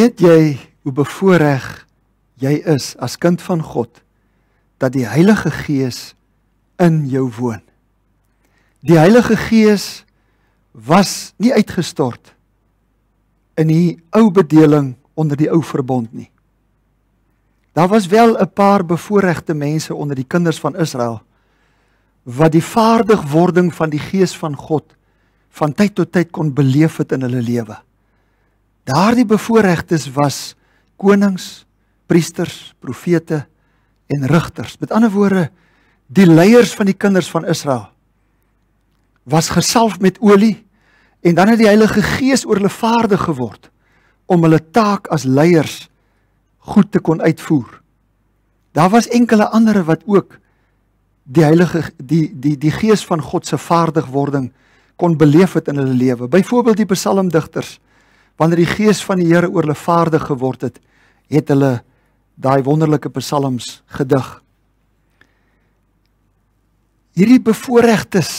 Weet jy hoe bevoorreg jy is as kind van God dat die Heilige Gees in jou woon? Die Heilige Gees was nie uitgestort in die ou bedeling onder die ou verbond nie. Daar was wel 'n paar bevoorregte mense onder die kinders van Israel wat die vaardigwording van die Gees van God van tyd tot tyd kon beleef het in hulle lewe. Daardie bevoorregtes was konings, priesters, profete en rigters. Met ander woorde, die leiers van die kinders van Israel was gesalf met olie en dan het die Heilige Gees oor hulle vaardig geword om hulle taak as leiers goed te kon uitvoer. Daar was enkele ander wat ook die Heilige die die die Gees van God se vaardigwording kon beleef het in hulle lewe. Byvoorbeeld die psalmdigters wanneer die gees van die Here oor hulle vaardig geword het, het hulle daai wonderlike psalms gedig. Hierdie bevoorregtes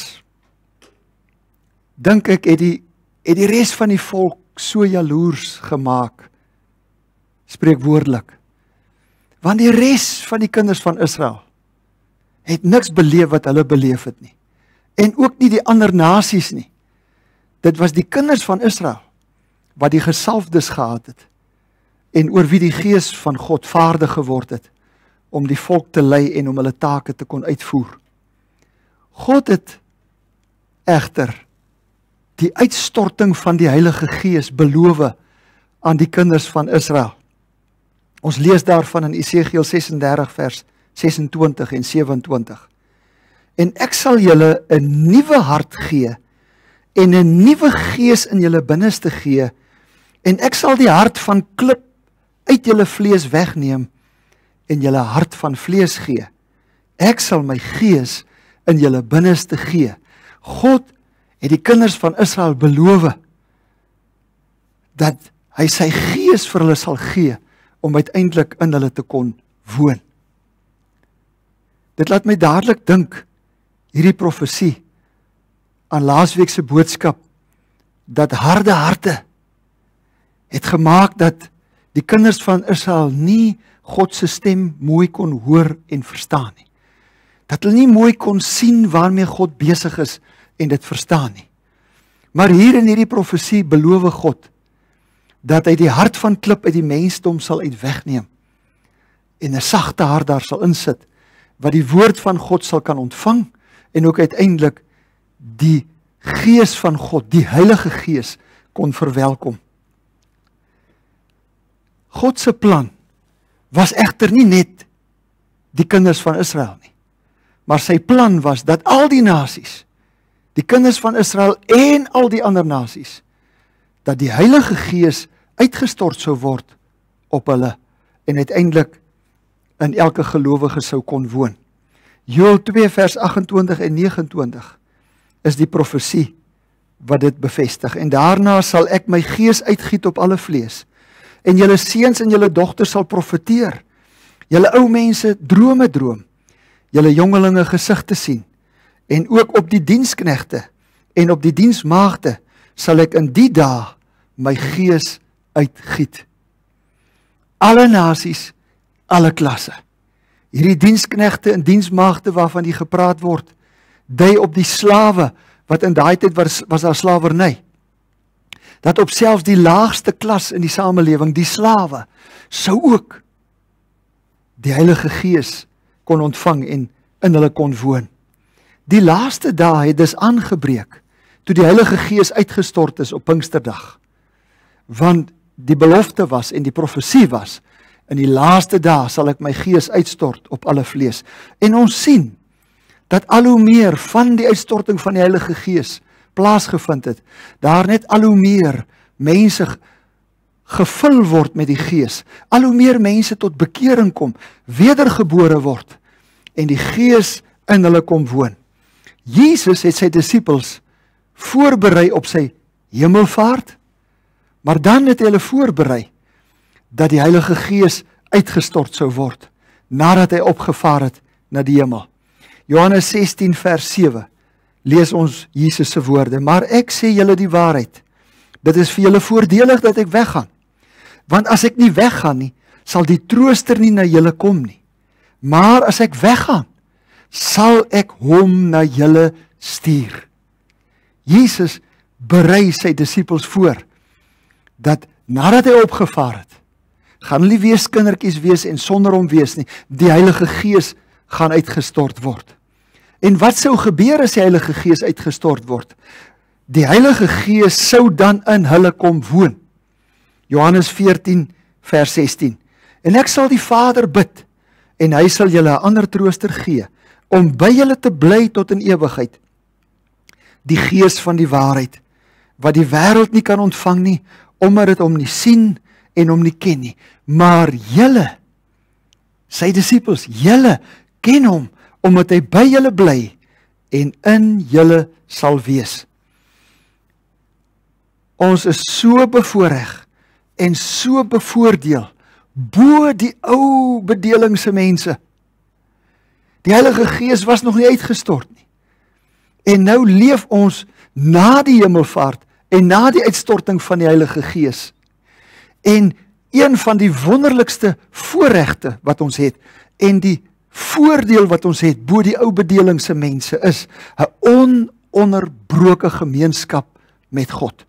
dink ek het die het die res van die volk so jaloers gemaak spreekwoordelik. Want die res van die kinders van Israel het niks beleef wat hulle beleef het nie en ook nie die ander nasies nie. Dit was die kinders van Israel wat die gesalfdes gehad het en oor wie die gees van God vaardig geword het om die volk te lei en om hulle take te kon uitvoer. God het egter die uitstorting van die Heilige Gees beloof aan die kinders van Israel. Ons lees daarvan in Esegiel 36 vers 26 en 27. En ek sal julle 'n nuwe hart gee en 'n nuwe gees in julle binneste gee en ek sal die hart van klip uit julle vlees wegneem en julle hart van vlees gee. Ek sal my gees in julle binneste gee. God het die kinders van Israel beloof dat hy sy gees vir hulle sal gee om uiteindelik in hulle te kon woon. Dit laat my dadelik dink hierdie profesie aan laasweek se boodskap dat harde harte het gemaak dat die kinders van Israel nie God se stem mooi kon hoor en verstaan nie. Dat hulle nie mooi kon sien waarmee God besig is en dit verstaan nie. Maar hier in hierdie profesie beloof God dat hy die hart van klip uit die mensdom sal uitwegneem en 'n sagte hart daar sal insit wat die woord van God sal kan ontvang en ook uiteindelik die gees van God, die Heilige Gees kon verwelkom. God se plan was egter nie net die kinders van Israel nie. Maar sy plan was dat al die nasies, die kinders van Israel en al die ander nasies dat die Heilige Gees uitgestort sou word op hulle en uiteindelik in elke gelowige sou kon woon. Joël 2 vers 28 en 29 is die profesie wat dit bevestig en daarna sal ek my gees uitgiet op alle vlees en julle seuns en julle dogters sal profeteer. Julle ou mense drome droom. Julle jongelinge gesigte sien en ook op die diensknegte en op die diensmaagde sal ek in die dae my gees uitgiet. Alle nasies, alle klasse. Hierdie diensknegte en diensmaagde waarvan jy gepraat word, dui op die slawe wat in daai tyd was was daar slawerny dat op selfs die laagste klas in die samelewing, die slawe, sou ook die Heilige Gees kon ontvang en in hulle kon woon. Die laaste dae het dus aangebreek toe die Heilige Gees uitgestort is op Pinksterdag. Want die belofte was en die profesie was in die laaste dae sal ek my gees uitstort op alle vlees. En ons sien dat al hoe meer van die uitstorting van die Heilige Gees plaasgevind het, daar net al hoe meer mense gevul word met die Gees, al hoe meer mense tot bekering kom, wedergebore word en die Gees in hulle kom woon. Jesus het sy disippels voorberei op sy hemelvaart, maar dan het hy hulle voorberei dat die Heilige Gees uitgestort sou word nadat hy opgevaar het na die hemel. Johannes 16 vers lees ons Jesus se woorde, maar ek sê julle die waarheid. Dit is vir julle voordelig dat ek weggaan. Want as ek nie weggaan nie, sal die trooster nie na julle kom nie. Maar as ek weggaan, sal ek hom na julle stuur. Jesus berei sy disippels voor dat nadat hy opgevaar het, gaan hulle weer kindertjies wees en sonder hom wees nie. Die Heilige Gees gaan uitgestort word. En wat sou gebeur as die Heilige Gees uitgestort word? Die Heilige Gees sou dan in hulle kom woon. Johannes 14 vers 16. En ek sal die Vader bid en hy sal julle 'n ander trooster gee om by julle te bly tot in ewigheid. Die Gees van die waarheid wat die wêreld nie kan ontvang nie omdat dit hom nie sien en hom nie ken nie, maar julle sy disippels, julle ken hom omdat hy by julle bly en in julle sal wees. Ons is so bevoordeel en so bevoordeel bo die ou bedelingse mense. Die Heilige Gees was nog nie uitgestort nie. En nou leef ons na die hemelvaart en na die uitstorting van die Heilige Gees. En een van die wonderlikste voorregte wat ons het en die voordeel wat ons het bo die ou bedelingse mense is 'n ononderbroke gemeenskap met God.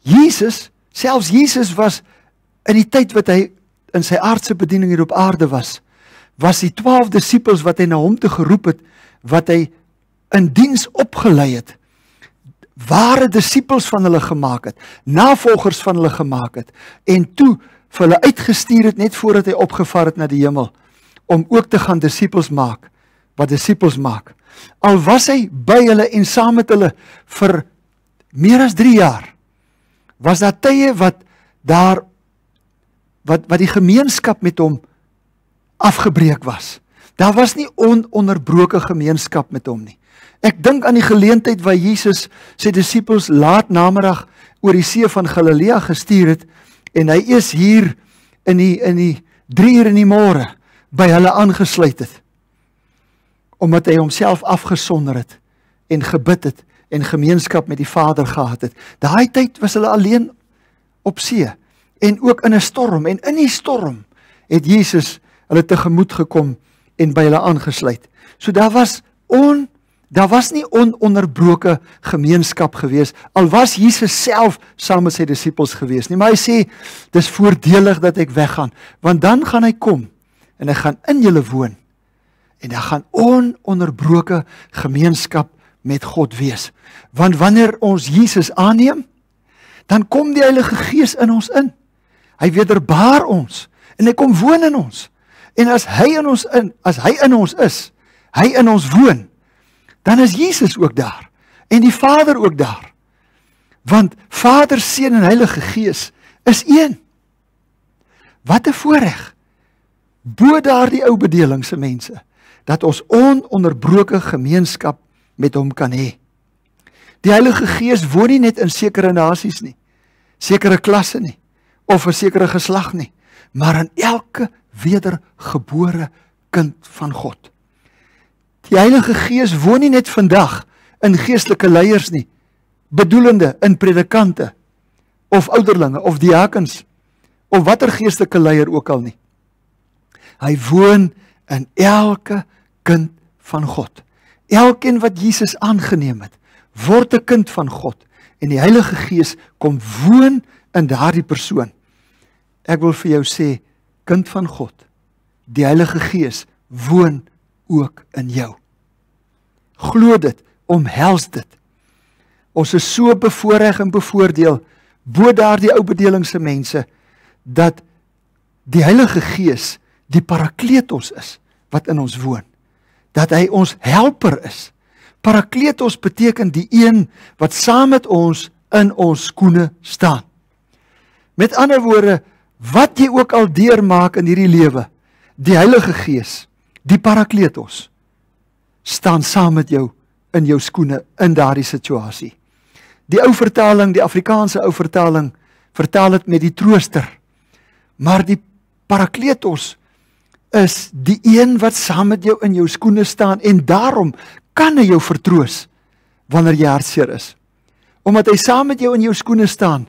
Jesus, selfs Jesus was in die tyd wat hy in sy aardse bediening hier op aarde was, was die 12 disippels wat hy na hom toe geroep het, wat hy in diens opgelei het, ware disippels van hulle gemaak het, navolgers van hulle gemaak het en toe vir hulle uitgestuur het net voordat hy opgevaar het na die hemel om ook te gaan disippels maak wat disippels maak. Al was hy by hulle en saam met hulle vir meer as 3 jaar. Was daar tye wat daar wat wat die gemeenskap met hom afgebreek was. Daar was nie ononderbroke gemeenskap met hom nie. Ek dink aan die geleentheid waar Jesus sy disippels laat namiddag oor die see van Galilea gestuur het en hy is hier in die in die 3 uur in die môre by hulle aangesluit het omdat hy homself afgesonder het en gebid het en gemeenskap met die Vader gehad het. Daai tyd was hulle alleen op see en ook in 'n storm en in die storm het Jesus hulle tegemoet gekom en by hulle aangesluit. So daar was on daar was nie ononderbroke gemeenskap gewees al was Jesus self saam met sy disippels gewees nie, maar hy sê dis voordelig dat ek weggaan want dan gaan hy kom en ek gaan in julle woon en dan gaan ononderbroke gemeenskap met God wees. Want wanneer ons Jesus aanneem, dan kom die Heilige Gees in ons in. Hy wederbaar ons en hy kom woon in ons. En as hy in ons in, as hy in ons is, hy in ons woon, dan is Jesus ook daar en die Vader ook daar. Want Vader, Seun en Heilige Gees is een. Wat 'n voorreg bo daardie ou bedelingse mense dat ons ononderbroke gemeenskap met hom kan hê. Die Heilige Gees woon nie net in sekere nasies nie, sekere klasse nie of 'n sekere geslag nie, maar in elke wedergebore kind van God. Die Heilige Gees woon nie net vandag in geestelike leiers nie, bedoelende in predikante of ouderlinge of diakens of watter geestelike leier ook al nie. Hy woon in elke kind van God. Elkeen wat Jesus aangeneem het, word 'n kind van God en die Heilige Gees kom woon in daardie persoon. Ek wil vir jou sê, kind van God, die Heilige Gees woon ook in jou. Glo dit, omhels dit. Ons is so bevoordeel en bevoordeel bo daardie ou bedelingse mense dat die Heilige Gees die Parakletos is wat in ons woon. Dat hy ons helper is. Parakletos beteken die een wat saam met ons in ons skoene staan. Met ander woorde, wat jy ook al deurmaak in hierdie lewe, die Heilige Gees, die Parakletos staan saam met jou in jou skoene in daardie situasie. Die ou vertaling, die Afrikaanse ou vertaling, vertaal dit met die trooster. Maar die Parakletos is die een wat saam met jou in jou skoene staan en daarom kan hy jou vertroos wanneer jy hartseer is. Omdat hy saam met jou in jou skoene staan,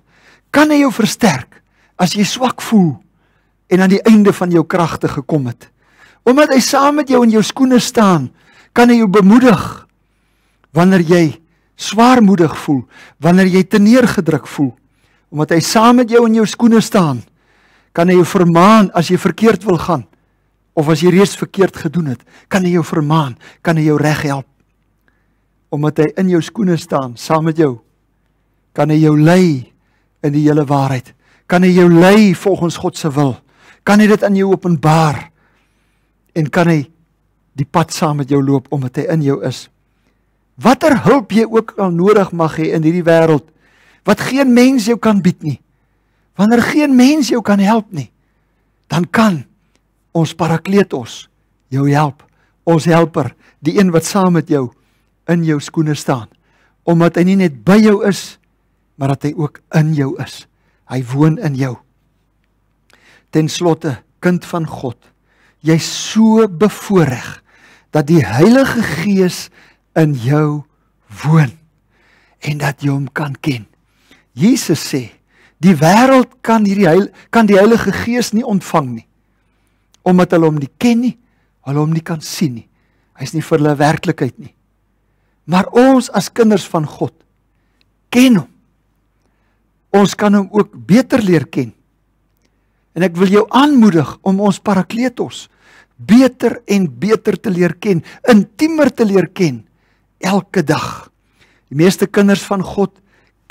kan hy jou versterk as jy swak voel en aan die einde van jou kragte gekom het. Omdat hy saam met jou in jou skoene staan, kan hy jou bemoedig wanneer jy swaarmoedig voel, wanneer jy teneergedruk voel. Omdat hy saam met jou in jou skoene staan, kan hy jou vermaan as jy verkeerd wil gaan of as jy reeds verkeerd gedoen het, kan hy jou vermaan, kan hy jou reghelp. Omdat hy in jou skoene staan saam met jou, kan hy jou lei in die hele waarheid. Kan hy jou lei volgens God se wil? Kan hy dit aan jou openbaar? En kan hy die pad saam met jou loop omdat hy in jou is? Watter hulp jy ook al nodig mag hê in hierdie wêreld wat geen mens jou kan bied nie. Wanneer geen mens jou kan help nie, dan kan ons parakletos, jou help, ons helper, die een wat saam met jou in jou skoene staan, omdat hy nie net by jou is, maar dat hy ook in jou is. Hy woon in jou. Ten slotte, kind van God, jy's so bevoordeel dat die Heilige Gees in jou woon en dat jy hom kan ken. Jesus sê, die wêreld kan hierdie heil, kan die Heilige Gees nie ontvang nie omdat hulle hom nie ken nie, hulle hom nie kan sien nie. Hy's nie vir hulle werklikheid nie. Maar ons as kinders van God ken hom. Ons kan hom ook beter leer ken. En ek wil jou aanmoedig om ons Parakletos beter en beter te leer ken, intiemer te leer ken elke dag. Die meeste kinders van God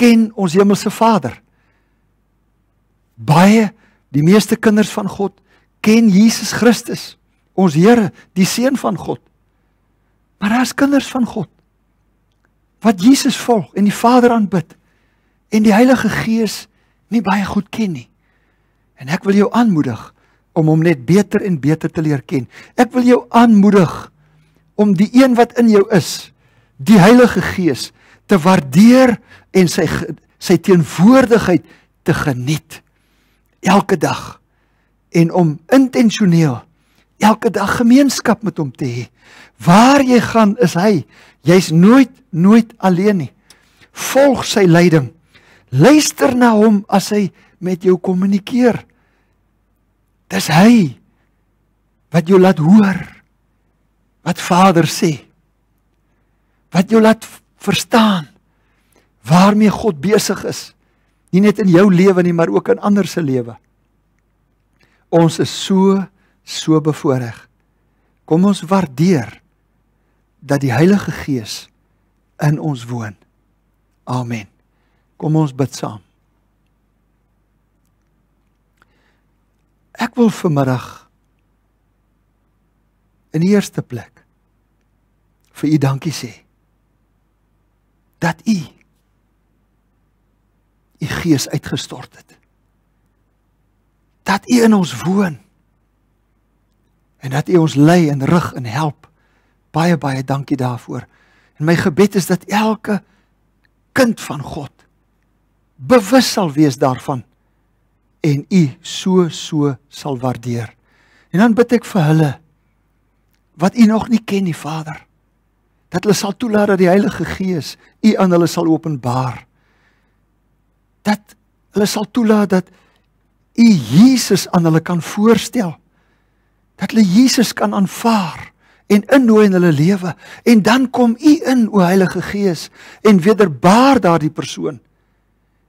ken ons hemelse Vader. Baie die meeste kinders van God ken Jesus Christus, ons Here, die seun van God. Maar as kinders van God wat Jesus volg en die Vader aanbid en die Heilige Gees nie baie goed ken nie. En ek wil jou aanmoedig om hom net beter en beter te leer ken. Ek wil jou aanmoedig om die een wat in jou is, die Heilige Gees te waardeer en sy sy teenwoordigheid te geniet elke dag en om intentioneel elke dag gemeenskap met hom te hê. Waar jy gaan, is hy. Jy's nooit nooit alleen nie. Volg sy leiding. Luister na hom as hy met jou kommunikeer. Dis hy wat jou laat hoor wat Vader sê. Wat jou laat verstaan waarmee God besig is. Nie net in jou lewe nie, maar ook in ander se lewe. Ons is so so bevoordeel. Kom ons waardeer dat die Heilige Gees in ons woon. Amen. Kom ons bid saam. Ek wil vanmiddag in die eerste plek vir u dankie sê dat u u gees uitgestort het dat U in ons woon. En dat U ons lei en rig en help. Baie baie dankie daarvoor. En my gebed is dat elke kind van God bewus sal wees daarvan en U so so sal waardeer. En dan bid ek vir hulle wat U nog nie ken nie, Vader. Dat hulle sal toelaat dat die Heilige Gees U aan hulle sal openbaar. Dat hulle sal toelaat dat u Jesus aan hulle kan voorstel. Dat hulle Jesus kan aanvaar en innooi in hulle lewe en dan kom u in o Heilige Gees en wederbaar daardie persoon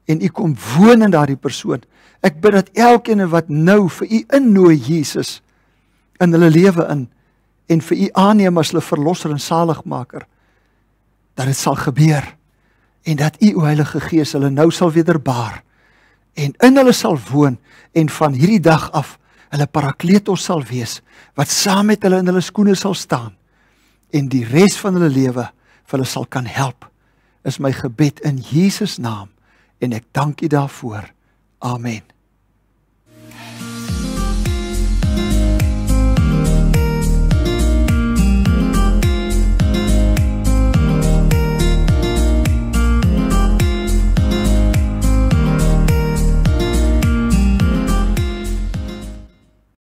en u kom woon in daardie persoon. Ek bid dat elkeen wat nou vir u innooi Jesus in hulle lewe in en vir u aanneem as hulle verlosser en saligmaker dat dit sal gebeur en dat u o Heilige Gees hulle nou sal wederbaar en in hulle sal woon en van hierdie dag af hulle parakletos sal wees wat saam met hulle in hulle skoene sal staan en die res van hulle lewe vir hulle sal kan help is my gebed in Jesus naam en ek dank U daarvoor amen